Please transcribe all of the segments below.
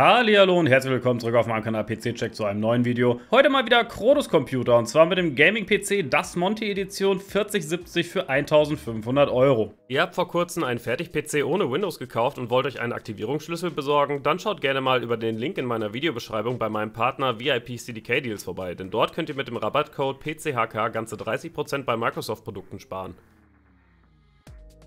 Hallihallo und herzlich willkommen zurück auf meinem Kanal PC Check zu einem neuen Video. Heute mal wieder Kronos Computer und zwar mit dem Gaming PC Das Monte Edition 4070 für 1500 Euro. Ihr habt vor kurzem einen Fertig-PC ohne Windows gekauft und wollt euch einen Aktivierungsschlüssel besorgen? Dann schaut gerne mal über den Link in meiner Videobeschreibung bei meinem Partner VIP CDK Deals vorbei, denn dort könnt ihr mit dem Rabattcode PCHK ganze 30% bei Microsoft Produkten sparen.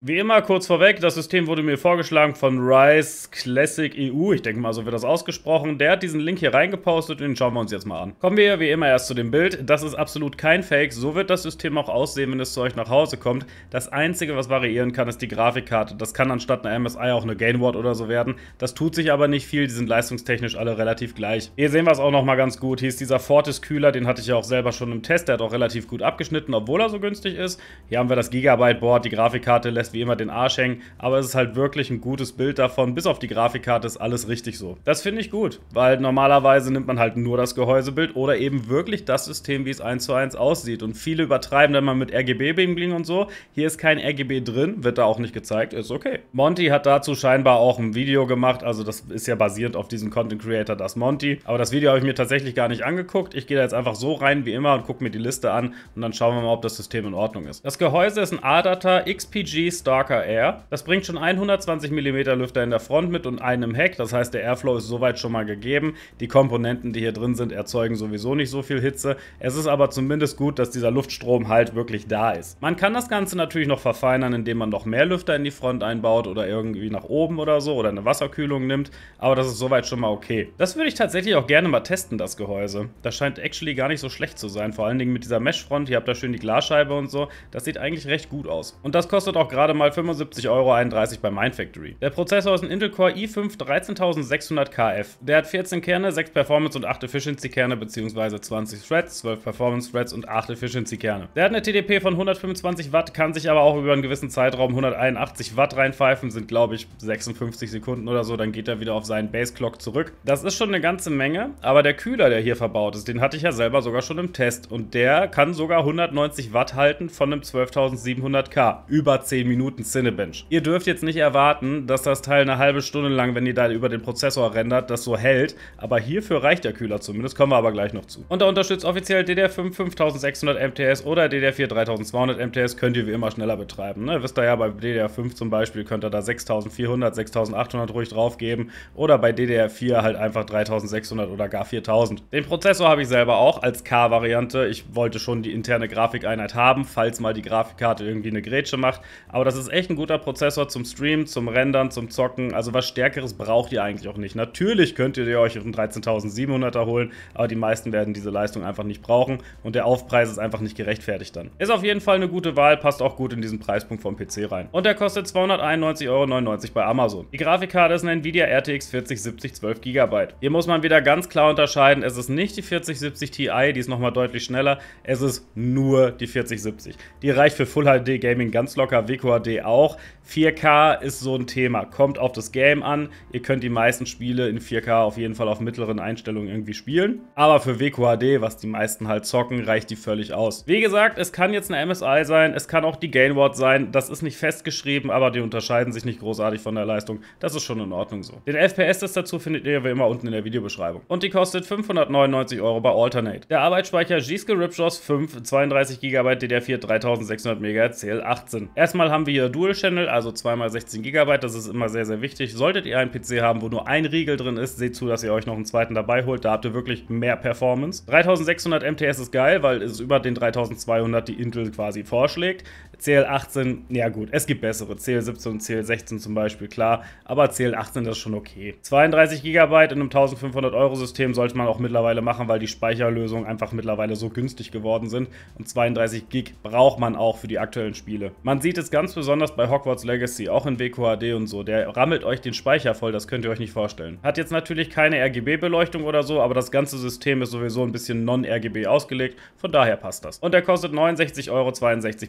Wie immer kurz vorweg, das System wurde mir vorgeschlagen von Rise Classic EU. Ich denke mal, so wird das ausgesprochen. Der hat diesen Link hier reingepostet und den schauen wir uns jetzt mal an. Kommen wir wie immer erst zu dem Bild. Das ist absolut kein Fake. So wird das System auch aussehen, wenn es zu euch nach Hause kommt. Das Einzige, was variieren kann, ist die Grafikkarte. Das kann anstatt einer MSI auch eine Gainward oder so werden. Das tut sich aber nicht viel. Die sind leistungstechnisch alle relativ gleich. Hier sehen wir es auch nochmal ganz gut. Hier ist dieser Fortis Kühler. Den hatte ich ja auch selber schon im Test. Der hat auch relativ gut abgeschnitten, obwohl er so günstig ist. Hier haben wir das Gigabyte Board. Die Grafikkarte lässt lässt wie immer den Arsch hängen, aber es ist halt wirklich ein gutes Bild davon. Bis auf die Grafikkarte ist alles richtig so. Das finde ich gut, weil normalerweise nimmt man halt nur das Gehäusebild oder eben wirklich das System, wie es 1 zu 1 aussieht. Und viele übertreiben dann mal mit rgb bingling und so. Hier ist kein RGB drin, wird da auch nicht gezeigt, ist okay. Monty hat dazu scheinbar auch ein Video gemacht, also das ist ja basierend auf diesem Content Creator, das Monty. Aber das Video habe ich mir tatsächlich gar nicht angeguckt. Ich gehe da jetzt einfach so rein wie immer und gucke mir die Liste an und dann schauen wir mal, ob das System in Ordnung ist. Das Gehäuse ist ein ADATA XPG Starker Air. Das bringt schon 120 mm Lüfter in der Front mit und einem Heck. Das heißt, der Airflow ist soweit schon mal gegeben. Die Komponenten, die hier drin sind, erzeugen sowieso nicht so viel Hitze. Es ist aber zumindest gut, dass dieser Luftstrom halt wirklich da ist. Man kann das Ganze natürlich noch verfeinern, indem man noch mehr Lüfter in die Front einbaut oder irgendwie nach oben oder so oder eine Wasserkühlung nimmt. Aber das ist soweit schon mal okay. Das würde ich tatsächlich auch gerne mal testen, das Gehäuse. Das scheint actually gar nicht so schlecht zu sein. Vor allen Dingen mit dieser Mesh-Front. Ihr habt da schön die Glasscheibe und so. Das sieht eigentlich recht gut aus. Und das kostet auch gerade gerade mal 75,31 Euro bei Mindfactory. Der Prozessor ist ein Intel Core i5 13600KF. Der hat 14 Kerne, 6 Performance und 8 Efficiency Kerne bzw. 20 Threads, 12 Performance Threads und 8 Efficiency Kerne. Der hat eine TDP von 125 Watt, kann sich aber auch über einen gewissen Zeitraum 181 Watt reinpfeifen, sind glaube ich 56 Sekunden oder so, dann geht er wieder auf seinen Base Clock zurück. Das ist schon eine ganze Menge, aber der Kühler, der hier verbaut ist, den hatte ich ja selber sogar schon im Test und der kann sogar 190 Watt halten von einem 12700K über 10 Minuten. Minuten Cinebench. Ihr dürft jetzt nicht erwarten, dass das Teil eine halbe Stunde lang, wenn ihr da über den Prozessor rendert, das so hält. Aber hierfür reicht der Kühler zumindest, kommen wir aber gleich noch zu. Und da unterstützt offiziell DDR5 5600 MTS oder DDR4 3200 MTS könnt ihr wie immer schneller betreiben. Ne? Wisst ihr ja, bei DDR5 zum Beispiel könnt ihr da 6400, 6800 ruhig drauf geben oder bei DDR4 halt einfach 3600 oder gar 4000. Den Prozessor habe ich selber auch als K-Variante. Ich wollte schon die interne Grafikeinheit haben, falls mal die Grafikkarte irgendwie eine Grätsche macht, aber das ist echt ein guter Prozessor zum Streamen, zum Rendern, zum Zocken. Also was Stärkeres braucht ihr eigentlich auch nicht. Natürlich könnt ihr euch einen 13700er holen, aber die meisten werden diese Leistung einfach nicht brauchen und der Aufpreis ist einfach nicht gerechtfertigt dann. Ist auf jeden Fall eine gute Wahl, passt auch gut in diesen Preispunkt vom PC rein. Und der kostet 291,99 Euro bei Amazon. Die Grafikkarte ist eine Nvidia RTX 4070 12 GB. Hier muss man wieder ganz klar unterscheiden, es ist nicht die 4070 Ti, die ist nochmal deutlich schneller, es ist nur die 4070. Die reicht für Full HD Gaming ganz locker, WQHD UHD auch. 4K ist so ein Thema. Kommt auf das Game an. Ihr könnt die meisten Spiele in 4K auf jeden Fall auf mittleren Einstellungen irgendwie spielen. Aber für WQHD, was die meisten halt zocken, reicht die völlig aus. Wie gesagt, es kann jetzt eine MSI sein, es kann auch die Gainward sein. Das ist nicht festgeschrieben, aber die unterscheiden sich nicht großartig von der Leistung. Das ist schon in Ordnung so. Den FPS-Test dazu findet ihr wie immer unten in der Videobeschreibung. Und die kostet 599 Euro bei Alternate. Der Arbeitsspeicher G-Skill Ripjaws 5, 32 GB DDR4 3600 MHz CL18. Erstmal haben wir wir Dual Channel, also x 16 GB, das ist immer sehr, sehr wichtig. Solltet ihr einen PC haben, wo nur ein Riegel drin ist, seht zu, dass ihr euch noch einen zweiten dabei holt, da habt ihr wirklich mehr Performance. 3600 MTS ist geil, weil es über den 3200 die Intel quasi vorschlägt. CL18, ja gut, es gibt bessere, CL17 und CL16 zum Beispiel, klar, aber CL18 das ist schon okay. 32 GB in einem 1500 Euro System sollte man auch mittlerweile machen, weil die Speicherlösungen einfach mittlerweile so günstig geworden sind und 32 GB braucht man auch für die aktuellen Spiele. Man sieht es ganz besonders bei Hogwarts Legacy, auch in WQHD und so. Der rammelt euch den Speicher voll, das könnt ihr euch nicht vorstellen. Hat jetzt natürlich keine RGB-Beleuchtung oder so, aber das ganze System ist sowieso ein bisschen non-RGB ausgelegt, von daher passt das. Und der kostet 69,62 Euro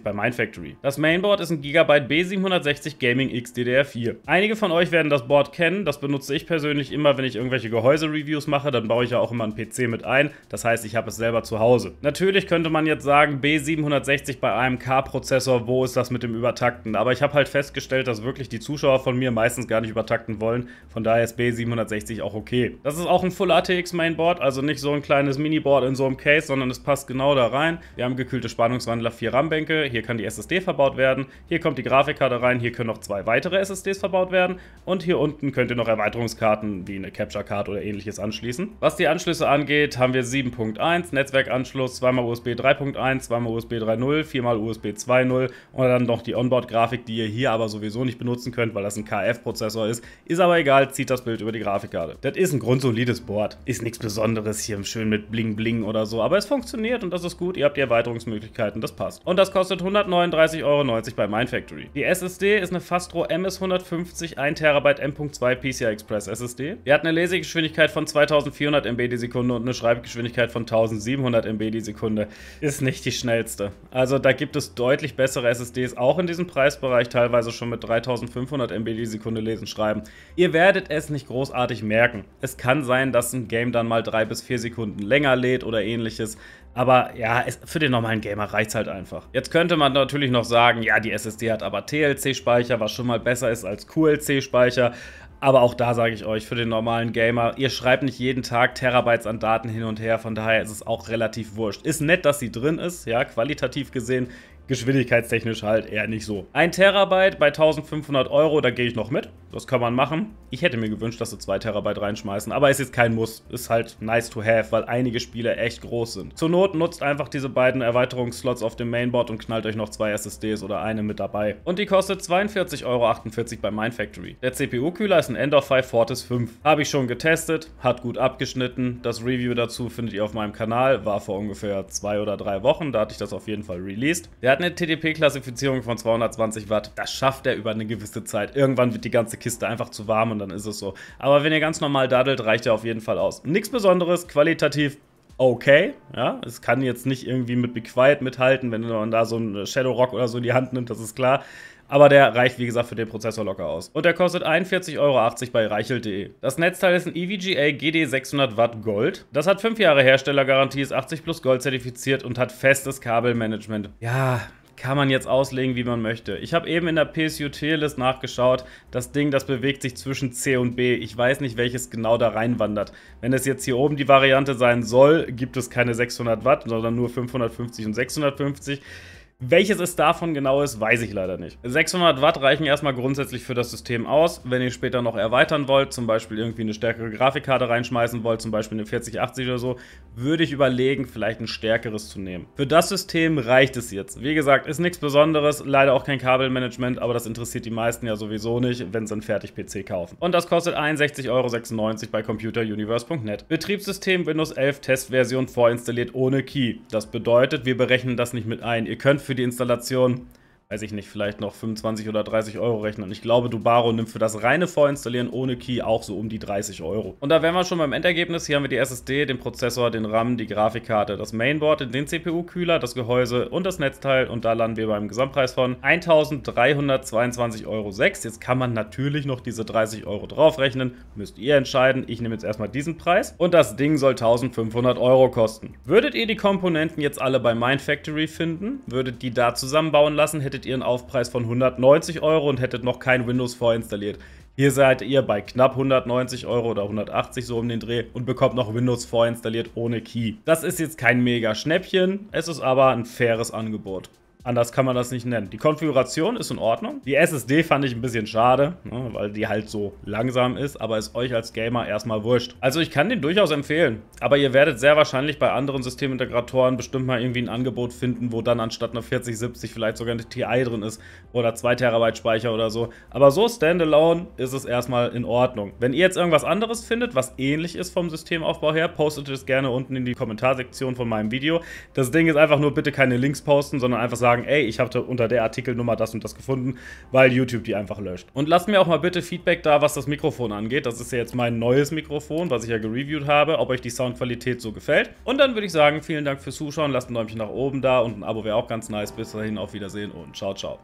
bei Mindfactory. Das Mainboard ist ein Gigabyte B760 Gaming XDDR4. Einige von euch werden das Board kennen, das benutze ich persönlich immer, wenn ich irgendwelche Gehäuse-Reviews mache, dann baue ich ja auch immer einen PC mit ein, das heißt, ich habe es selber zu Hause. Natürlich könnte man jetzt sagen, B760 bei AMK-Prozessor, wo ist das mit dem Übertakt? übertakten. Aber ich habe halt festgestellt, dass wirklich die Zuschauer von mir meistens gar nicht übertakten wollen. Von daher ist B760 auch okay. Das ist auch ein Full ATX Mainboard, also nicht so ein kleines Miniboard in so einem Case, sondern es passt genau da rein. Wir haben gekühlte Spannungswandler, vier RAM-Bänke, hier kann die SSD verbaut werden, hier kommt die Grafikkarte rein, hier können noch zwei weitere SSDs verbaut werden und hier unten könnt ihr noch Erweiterungskarten wie eine Capture Card oder ähnliches anschließen. Was die Anschlüsse angeht, haben wir 7.1, Netzwerkanschluss, zweimal USB 3.1, zweimal USB 3.0, viermal USB 2.0 und dann noch die Onboard Onboard-Grafik, die ihr hier aber sowieso nicht benutzen könnt, weil das ein KF-Prozessor ist. Ist aber egal, zieht das Bild über die Grafikkarte. Das ist ein grundsolides Board. Ist nichts Besonderes hier schön mit Bling Bling oder so, aber es funktioniert und das ist gut. Ihr habt die Erweiterungsmöglichkeiten, das passt. Und das kostet 139,90 Euro bei Mindfactory. Die SSD ist eine Fastro MS150 1TB M.2 PCI Express SSD. Die hat eine Lesegeschwindigkeit von 2400 MB die Sekunde und eine Schreibgeschwindigkeit von 1700 MB die Sekunde. Ist nicht die schnellste. Also da gibt es deutlich bessere SSDs auch in diesem Preisbereich teilweise schon mit 3500 MB die Sekunde lesen schreiben. Ihr werdet es nicht großartig merken. Es kann sein, dass ein Game dann mal 3 bis 4 Sekunden länger lädt oder ähnliches. Aber ja, es, für den normalen Gamer reicht's halt einfach. Jetzt könnte man natürlich noch sagen, ja, die SSD hat aber TLC-Speicher, was schon mal besser ist als QLC-Speicher. Aber auch da sage ich euch, für den normalen Gamer, ihr schreibt nicht jeden Tag Terabytes an Daten hin und her, von daher ist es auch relativ wurscht. Ist nett, dass sie drin ist, ja, qualitativ gesehen geschwindigkeitstechnisch halt eher nicht so. Ein Terabyte bei 1500 Euro, da gehe ich noch mit. Das kann man machen. Ich hätte mir gewünscht, dass sie 2 Terabyte reinschmeißen, aber ist jetzt kein Muss. Ist halt nice to have, weil einige Spiele echt groß sind. Zur Not nutzt einfach diese beiden Erweiterungsslots auf dem Mainboard und knallt euch noch zwei SSDs oder eine mit dabei. Und die kostet 42,48 Euro bei Mindfactory. Der CPU-Kühler ist ein Ender 5 Fortis 5. Habe ich schon getestet, hat gut abgeschnitten. Das Review dazu findet ihr auf meinem Kanal, war vor ungefähr zwei oder drei Wochen, da hatte ich das auf jeden Fall released. Der hat eine TDP-Klassifizierung von 220 Watt. Das schafft er über eine gewisse Zeit. Irgendwann wird die ganze Kiste einfach zu warm und dann ist es so. Aber wenn ihr ganz normal daddelt, reicht er auf jeden Fall aus. Nichts Besonderes, qualitativ okay. Ja, es kann jetzt nicht irgendwie mit Bequiet mithalten, wenn man da so einen Shadow Rock oder so in die Hand nimmt, das ist klar. Aber der reicht, wie gesagt, für den Prozessor locker aus. Und der kostet 41,80 Euro bei reichel.de. Das Netzteil ist ein EVGA GD 600 Watt Gold. Das hat 5 Jahre Herstellergarantie, ist 80 plus Gold zertifiziert und hat festes Kabelmanagement. Ja, kann man jetzt auslegen, wie man möchte. Ich habe eben in der PSU-Tier-List nachgeschaut. Das Ding, das bewegt sich zwischen C und B. Ich weiß nicht, welches genau da reinwandert. Wenn es jetzt hier oben die Variante sein soll, gibt es keine 600 Watt, sondern nur 550 und 650. Welches es davon genau ist, weiß ich leider nicht. 600 Watt reichen erstmal grundsätzlich für das System aus. Wenn ihr später noch erweitern wollt, zum Beispiel irgendwie eine stärkere Grafikkarte reinschmeißen wollt, zum Beispiel eine 4080 oder so, würde ich überlegen, vielleicht ein stärkeres zu nehmen. Für das System reicht es jetzt. Wie gesagt, ist nichts Besonderes, leider auch kein Kabelmanagement, aber das interessiert die meisten ja sowieso nicht, wenn sie einen Fertig-PC kaufen. Und das kostet 61,96 Euro bei computeruniverse.net. Betriebssystem Windows 11 Testversion vorinstalliert ohne Key. Das bedeutet, wir berechnen das nicht mit ein. Ihr könnt für die Installation weiß ich nicht, vielleicht noch 25 oder 30 Euro rechnen. Und ich glaube, Dubaro nimmt für das reine Vorinstallieren ohne Key auch so um die 30 Euro. Und da wären wir schon beim Endergebnis. Hier haben wir die SSD, den Prozessor, den RAM, die Grafikkarte, das Mainboard, den CPU-Kühler, das Gehäuse und das Netzteil. Und da landen wir beim Gesamtpreis von 1322,06 Euro. Jetzt kann man natürlich noch diese 30 Euro draufrechnen. Müsst ihr entscheiden. Ich nehme jetzt erstmal diesen Preis. Und das Ding soll 1500 Euro kosten. Würdet ihr die Komponenten jetzt alle bei Mindfactory finden? Würdet die da zusammenbauen lassen? Hättet hättet ihr einen Aufpreis von 190 Euro und hättet noch kein Windows vorinstalliert. Hier seid ihr bei knapp 190 Euro oder 180 so um den Dreh und bekommt noch Windows vorinstalliert ohne Key. Das ist jetzt kein mega Schnäppchen, es ist aber ein faires Angebot. Anders kann man das nicht nennen. Die Konfiguration ist in Ordnung. Die SSD fand ich ein bisschen schade, ne, weil die halt so langsam ist, aber ist euch als Gamer erstmal wurscht. Also ich kann den durchaus empfehlen, aber ihr werdet sehr wahrscheinlich bei anderen Systemintegratoren bestimmt mal irgendwie ein Angebot finden, wo dann anstatt einer 4070 vielleicht sogar eine TI drin ist oder 2 Terabyte Speicher oder so. Aber so standalone ist es erstmal in Ordnung. Wenn ihr jetzt irgendwas anderes findet, was ähnlich ist vom Systemaufbau her, postet es gerne unten in die Kommentarsektion von meinem Video. Das Ding ist einfach nur bitte keine Links posten, sondern einfach sagen, sagen, ey, ich habe unter der Artikelnummer das und das gefunden, weil YouTube die einfach löscht. Und lasst mir auch mal bitte Feedback da, was das Mikrofon angeht. Das ist ja jetzt mein neues Mikrofon, was ich ja gereviewt habe, ob euch die Soundqualität so gefällt. Und dann würde ich sagen, vielen Dank fürs Zuschauen, lasst ein Däumchen nach oben da und ein Abo wäre auch ganz nice. Bis dahin, auf Wiedersehen und ciao, ciao.